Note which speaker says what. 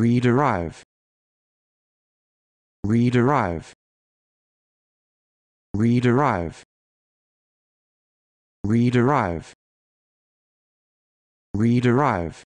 Speaker 1: rederive rederive rederive rederive rederive